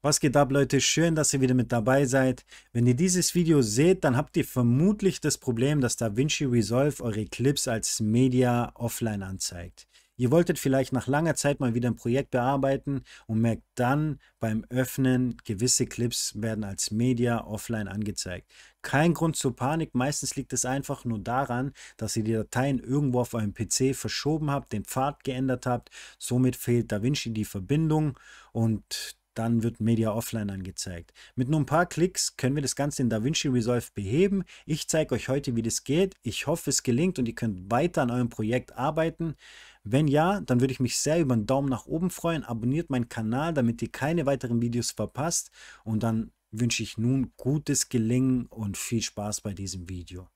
Was geht ab, Leute? Schön, dass ihr wieder mit dabei seid. Wenn ihr dieses Video seht, dann habt ihr vermutlich das Problem, dass DaVinci Resolve eure Clips als Media offline anzeigt. Ihr wolltet vielleicht nach langer Zeit mal wieder ein Projekt bearbeiten und merkt dann beim Öffnen, gewisse Clips werden als Media offline angezeigt. Kein Grund zur Panik, meistens liegt es einfach nur daran, dass ihr die Dateien irgendwo auf eurem PC verschoben habt, den Pfad geändert habt, somit fehlt DaVinci die Verbindung und dann wird Media Offline angezeigt. Mit nur ein paar Klicks können wir das Ganze in DaVinci Resolve beheben. Ich zeige euch heute, wie das geht. Ich hoffe, es gelingt und ihr könnt weiter an eurem Projekt arbeiten. Wenn ja, dann würde ich mich sehr über einen Daumen nach oben freuen. Abonniert meinen Kanal, damit ihr keine weiteren Videos verpasst. Und dann wünsche ich nun gutes Gelingen und viel Spaß bei diesem Video.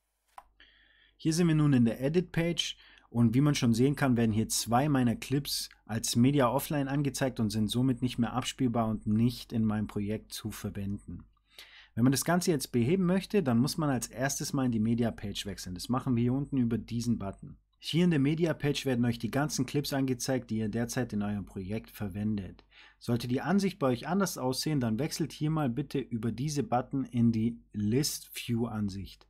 Hier sind wir nun in der Edit-Page. Und wie man schon sehen kann, werden hier zwei meiner Clips als Media Offline angezeigt und sind somit nicht mehr abspielbar und nicht in meinem Projekt zu verwenden. Wenn man das Ganze jetzt beheben möchte, dann muss man als erstes mal in die Media Page wechseln. Das machen wir hier unten über diesen Button. Hier in der Media Page werden euch die ganzen Clips angezeigt, die ihr derzeit in eurem Projekt verwendet. Sollte die Ansicht bei euch anders aussehen, dann wechselt hier mal bitte über diese Button in die List View Ansicht.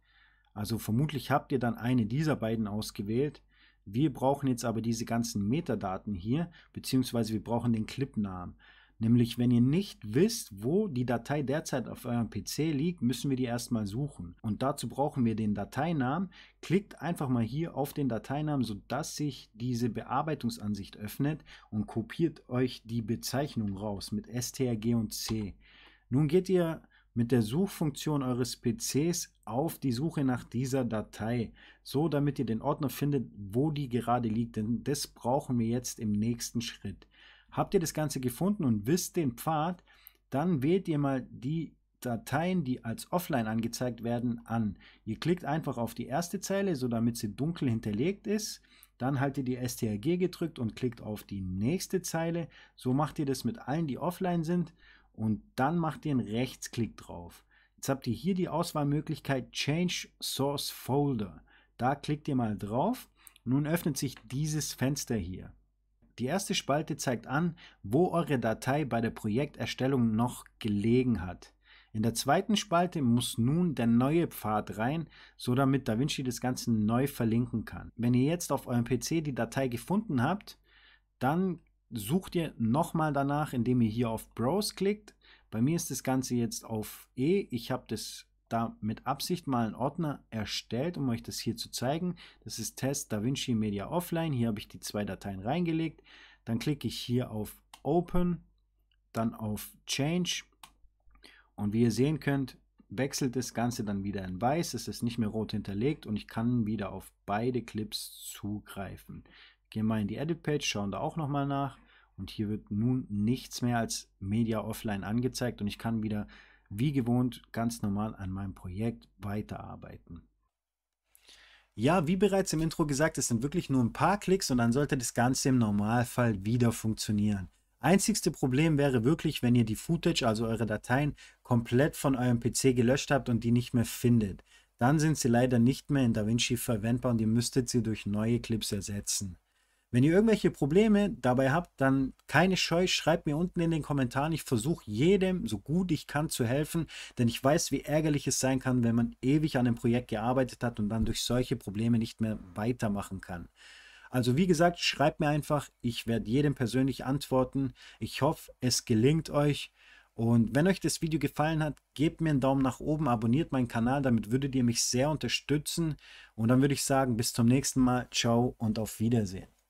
Also vermutlich habt ihr dann eine dieser beiden ausgewählt. Wir brauchen jetzt aber diese ganzen Metadaten hier, beziehungsweise wir brauchen den Clipnamen. Nämlich, wenn ihr nicht wisst, wo die Datei derzeit auf eurem PC liegt, müssen wir die erstmal suchen. Und dazu brauchen wir den Dateinamen. Klickt einfach mal hier auf den Dateinamen, sodass sich diese Bearbeitungsansicht öffnet und kopiert euch die Bezeichnung raus mit STRG und C. Nun geht ihr mit der Suchfunktion eures PCs auf die Suche nach dieser Datei, so damit ihr den Ordner findet, wo die gerade liegt, denn das brauchen wir jetzt im nächsten Schritt. Habt ihr das Ganze gefunden und wisst den Pfad, dann wählt ihr mal die Dateien, die als offline angezeigt werden, an. Ihr klickt einfach auf die erste Zeile, so damit sie dunkel hinterlegt ist. Dann haltet ihr STRG gedrückt und klickt auf die nächste Zeile. So macht ihr das mit allen, die offline sind und dann macht ihr einen Rechtsklick drauf. Jetzt habt ihr hier die Auswahlmöglichkeit Change Source Folder. Da klickt ihr mal drauf. Nun öffnet sich dieses Fenster hier. Die erste Spalte zeigt an, wo eure Datei bei der Projekterstellung noch gelegen hat. In der zweiten Spalte muss nun der neue Pfad rein, so damit DaVinci das Ganze neu verlinken kann. Wenn ihr jetzt auf eurem PC die Datei gefunden habt, dann sucht ihr nochmal danach, indem ihr hier auf Browse klickt. Bei mir ist das Ganze jetzt auf E. Ich habe das da mit Absicht mal einen Ordner erstellt, um euch das hier zu zeigen. Das ist Test DaVinci Media Offline. Hier habe ich die zwei Dateien reingelegt. Dann klicke ich hier auf Open, dann auf Change. Und wie ihr sehen könnt, wechselt das Ganze dann wieder in weiß. Es ist nicht mehr rot hinterlegt und ich kann wieder auf beide Clips zugreifen. Gehen mal in die Edit-Page, schauen da auch nochmal nach. Und hier wird nun nichts mehr als Media Offline angezeigt und ich kann wieder wie gewohnt ganz normal an meinem Projekt weiterarbeiten. Ja, wie bereits im Intro gesagt, es sind wirklich nur ein paar Klicks und dann sollte das Ganze im Normalfall wieder funktionieren. Einzigste Problem wäre wirklich, wenn ihr die Footage, also eure Dateien, komplett von eurem PC gelöscht habt und die nicht mehr findet. Dann sind sie leider nicht mehr in DaVinci verwendbar und ihr müsstet sie durch neue Clips ersetzen. Wenn ihr irgendwelche Probleme dabei habt, dann keine Scheu, schreibt mir unten in den Kommentaren. Ich versuche jedem so gut ich kann zu helfen, denn ich weiß, wie ärgerlich es sein kann, wenn man ewig an einem Projekt gearbeitet hat und dann durch solche Probleme nicht mehr weitermachen kann. Also wie gesagt, schreibt mir einfach, ich werde jedem persönlich antworten. Ich hoffe, es gelingt euch. Und wenn euch das Video gefallen hat, gebt mir einen Daumen nach oben, abonniert meinen Kanal, damit würdet ihr mich sehr unterstützen. Und dann würde ich sagen, bis zum nächsten Mal, ciao und auf Wiedersehen.